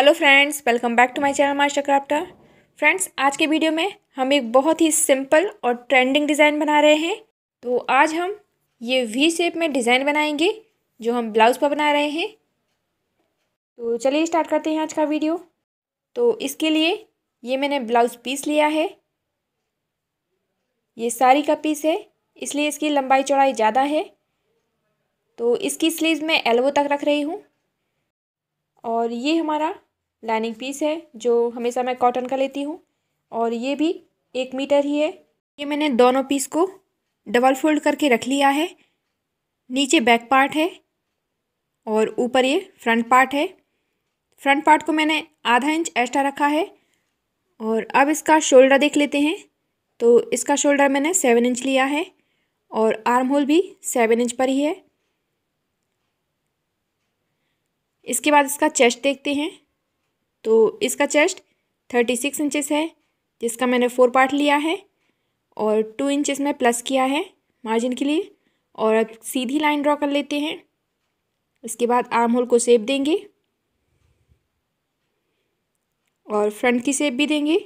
hello friends welcome back to my channel master crafter friends आज के video में हम एक बहुत ही सिंपल और ट्रेंडिंग डिज़ाइन बना रहे हैं तो आज हम ये वी शेप में डिज़ाइन बनाएंगे जो हम ब्लाउज़ पर बना रहे हैं तो चलिए स्टार्ट करते हैं आज का वीडियो तो इसके लिए ये मैंने ब्लाउज़ पीस लिया है ये साड़ी का पीस है इसलिए इसकी लंबाई चौड़ाई ज़्यादा है तो इसकी स्लीव मैं एल्बो तक रख रही हूँ और ये हमारा लाइनिंग पीस है जो हमेशा मैं कॉटन का लेती हूँ और ये भी एक मीटर ही है ये मैंने दोनों पीस को डबल फोल्ड करके रख लिया है नीचे बैक पार्ट है और ऊपर ये फ्रंट पार्ट है फ्रंट पार्ट को मैंने आधा इंच एक्स्ट्रा रखा है और अब इसका शोल्डर देख लेते हैं तो इसका शोल्डर मैंने सेवन इंच लिया है और आर्म होल भी सेवन इंच पर ही है इसके बाद इसका चेस्ट देखते हैं तो इसका चेस्ट थर्टी सिक्स इंचेस है जिसका मैंने फोर पार्ट लिया है और टू इंचेस में प्लस किया है मार्जिन के लिए और अब सीधी लाइन ड्रॉ कर लेते हैं इसके बाद आर्म होल को सेप देंगे और फ्रंट की सेप भी देंगे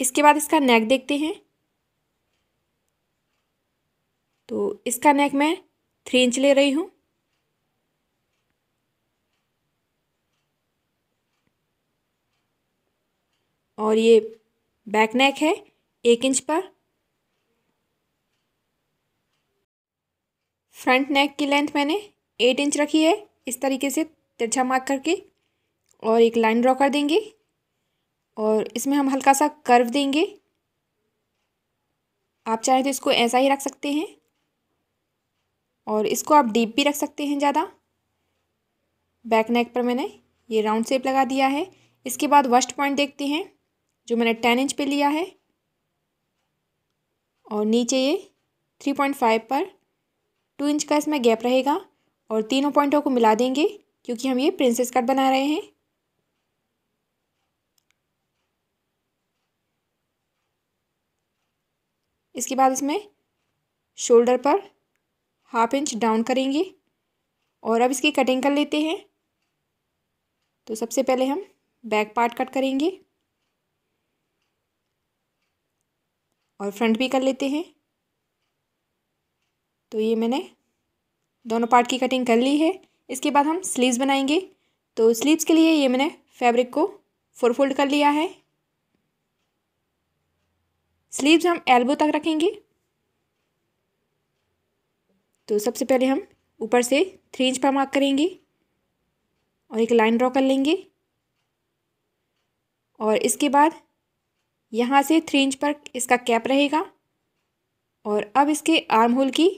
इसके बाद इसका नेक देखते हैं तो इसका नेक मैं थ्री इंच ले रही हूँ और ये बैक नेक है एक इंच पर फ्रंट नेक की लेंथ मैंने एट इंच रखी है इस तरीके से तिरछा मार्क करके और एक लाइन ड्रॉ कर देंगे और इसमें हम हल्का सा कर्व देंगे आप चाहें तो इसको ऐसा ही रख सकते हैं और इसको आप डीप भी रख सकते हैं ज़्यादा बैक नेक पर मैंने ये राउंड शेप लगा दिया है इसके बाद वर्स्ट पॉइंट देखते हैं जो मैंने टेन इंच पे लिया है और नीचे ये थ्री पॉइंट फाइव पर टू इंच का इसमें गैप रहेगा और तीनों पॉइंटों को मिला देंगे क्योंकि हम ये प्रिंसेस कट बना रहे हैं इसके बाद इसमें शोल्डर पर हाफ इंच डाउन करेंगे और अब इसकी कटिंग कर लेते हैं तो सबसे पहले हम बैक पार्ट कट करेंगे और फ्रंट भी कर लेते हैं तो ये मैंने दोनों पार्ट की कटिंग कर ली है इसके बाद हम स्लीव्स बनाएंगे तो स्लीव्स के लिए ये मैंने फैब्रिक को फोर फोल्ड कर लिया है स्लीव्स हम एल्बो तक रखेंगे तो सबसे पहले हम ऊपर से थ्री इंच पर मार्क करेंगे और एक लाइन ड्रॉ कर लेंगे और इसके बाद यहाँ से थ्री इंच पर इसका कैप रहेगा और अब इसके आर्म होल की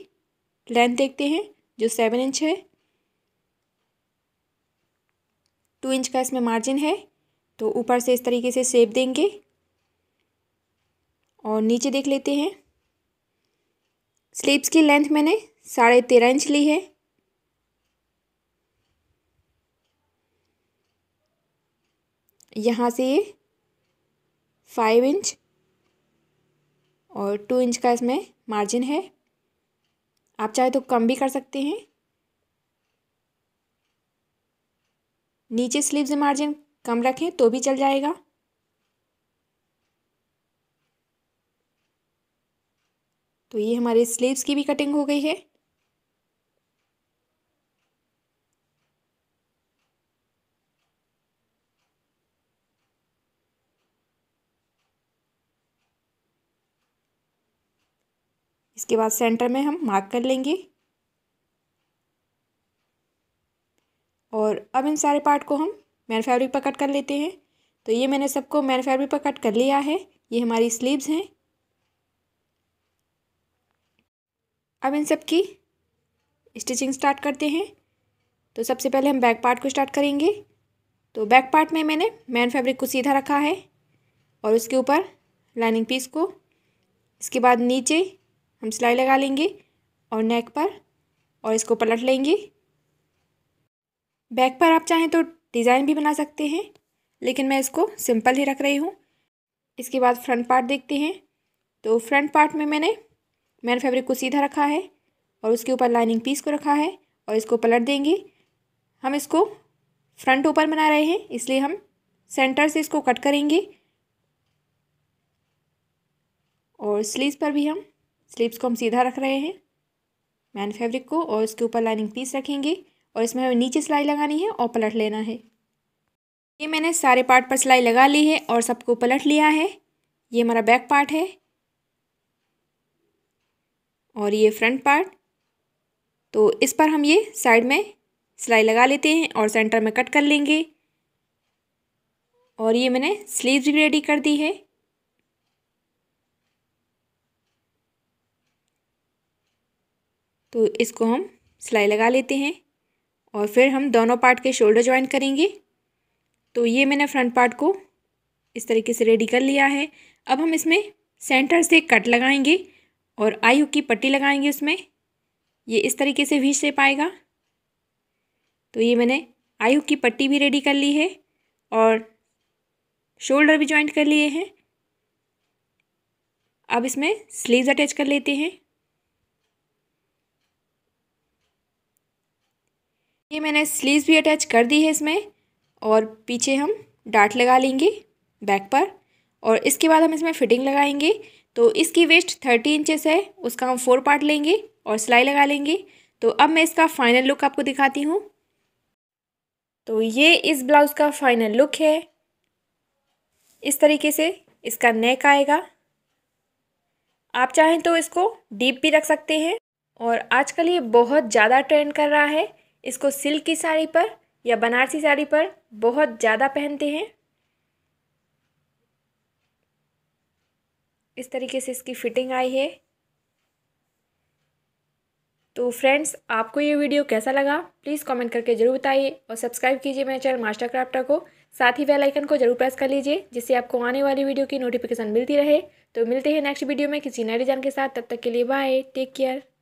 लेंथ देखते हैं जो सेवन इंच है टू इंच का इसमें मार्जिन है तो ऊपर से इस तरीके से सेप देंगे और नीचे देख लेते हैं स्लीव्स की लेंथ मैंने साढ़े तेरह इंच ली है यहाँ से ये फाइव इंच और टू इंच का इसमें मार्जिन है आप चाहे तो कम भी कर सकते हैं नीचे स्लीव से मार्जिन कम रखें तो भी चल जाएगा तो ये हमारे स्लीव्स की भी कटिंग हो गई है इसके बाद सेंटर में हम मार्क कर लेंगे और अब इन सारे पार्ट को हम मैन फैब्रिक पर कट कर लेते हैं तो ये मैंने सबको मैन फैब्रिक पर कट कर लिया है ये हमारी स्लीव्स हैं अब इन सब की स्टिचिंग स्टार्ट करते हैं तो सबसे पहले हम बैक पार्ट को स्टार्ट करेंगे तो बैक पार्ट में मैंने मैन फैब्रिक को सीधा रखा है और उसके ऊपर लाइनिंग पीस को इसके बाद नीचे हम सिलाई लगा लेंगे और नेक पर और इसको पलट लेंगे बैक पर आप चाहें तो डिज़ाइन भी बना सकते हैं लेकिन मैं इसको सिंपल ही रख रही हूँ इसके बाद फ्रंट पार्ट देखते हैं तो फ्रंट पार्ट में मैंने मैन फैब्रिक को सीधा रखा है और उसके ऊपर लाइनिंग पीस को रखा है और इसको पलट देंगे हम इसको फ्रंट ऊपर बना रहे हैं इसलिए हम सेंटर से इसको कट करेंगे और स्लीव पर भी हम स्लीव्स को हम सीधा रख रहे हैं मैन फैब्रिक को और इसके ऊपर लाइनिंग पीस रखेंगे और इसमें हमें नीचे सिलाई लगानी है और पलट लेना है ये मैंने सारे पार्ट पर सिलाई लगा ली है और सबको पलट लिया है ये हमारा बैक पार्ट है और ये फ्रंट पार्ट तो इस पर हम ये साइड में सिलाई लगा लेते हैं और सेंटर में कट कर लेंगे और ये मैंने स्लीव्स भी रेडी कर दी है तो इसको हम सिलाई लगा लेते हैं और फिर हम दोनों पार्ट के शोल्डर ज्वाइन करेंगे तो ये मैंने फ्रंट पार्ट को इस तरीके से रेडी कर लिया है अब हम इसमें सेंटर से कट लगाएंगे और आई हुक की पट्टी लगाएंगे उसमें ये इस तरीके से वी शेप आएगा तो ये मैंने आई हुक की पट्टी भी रेडी कर ली है और शोल्डर भी ज्वाइंट कर लिए हैं अब इसमें स्लीव्स अटैच कर लेते हैं ये मैंने स्लीव्स भी अटैच कर दी है इसमें और पीछे हम डाट लगा लेंगे बैक पर और इसके बाद हम इसमें फिटिंग लगाएंगे तो इसकी वेस्ट थर्टी इंचेस है उसका हम फोर पार्ट लेंगे और सिलाई लगा लेंगे तो अब मैं इसका फाइनल लुक आपको दिखाती हूँ तो ये इस ब्लाउज़ का फाइनल लुक है इस तरीके से इसका नेक आएगा आप चाहें तो इसको डीप भी रख सकते हैं और आजकल ये बहुत ज़्यादा ट्रेंड कर रहा है इसको सिल्क की साड़ी पर या बनारसी साड़ी पर बहुत ज़्यादा पहनते हैं इस तरीके से इसकी फिटिंग आई है तो फ्रेंड्स आपको ये वीडियो कैसा लगा प्लीज़ कमेंट करके ज़रूर बताइए और सब्सक्राइब कीजिए मेरे चैनल मास्टर क्राफ्टर को साथ ही बेल आइकन को जरूर प्रेस कर लीजिए जिससे आपको आने वाली वीडियो की नोटिफिकेशन मिलती रहे तो मिलते हैं नेक्स्ट वीडियो में किसी नए डिजाइन के साथ तब तक के लिए बाय टेक केयर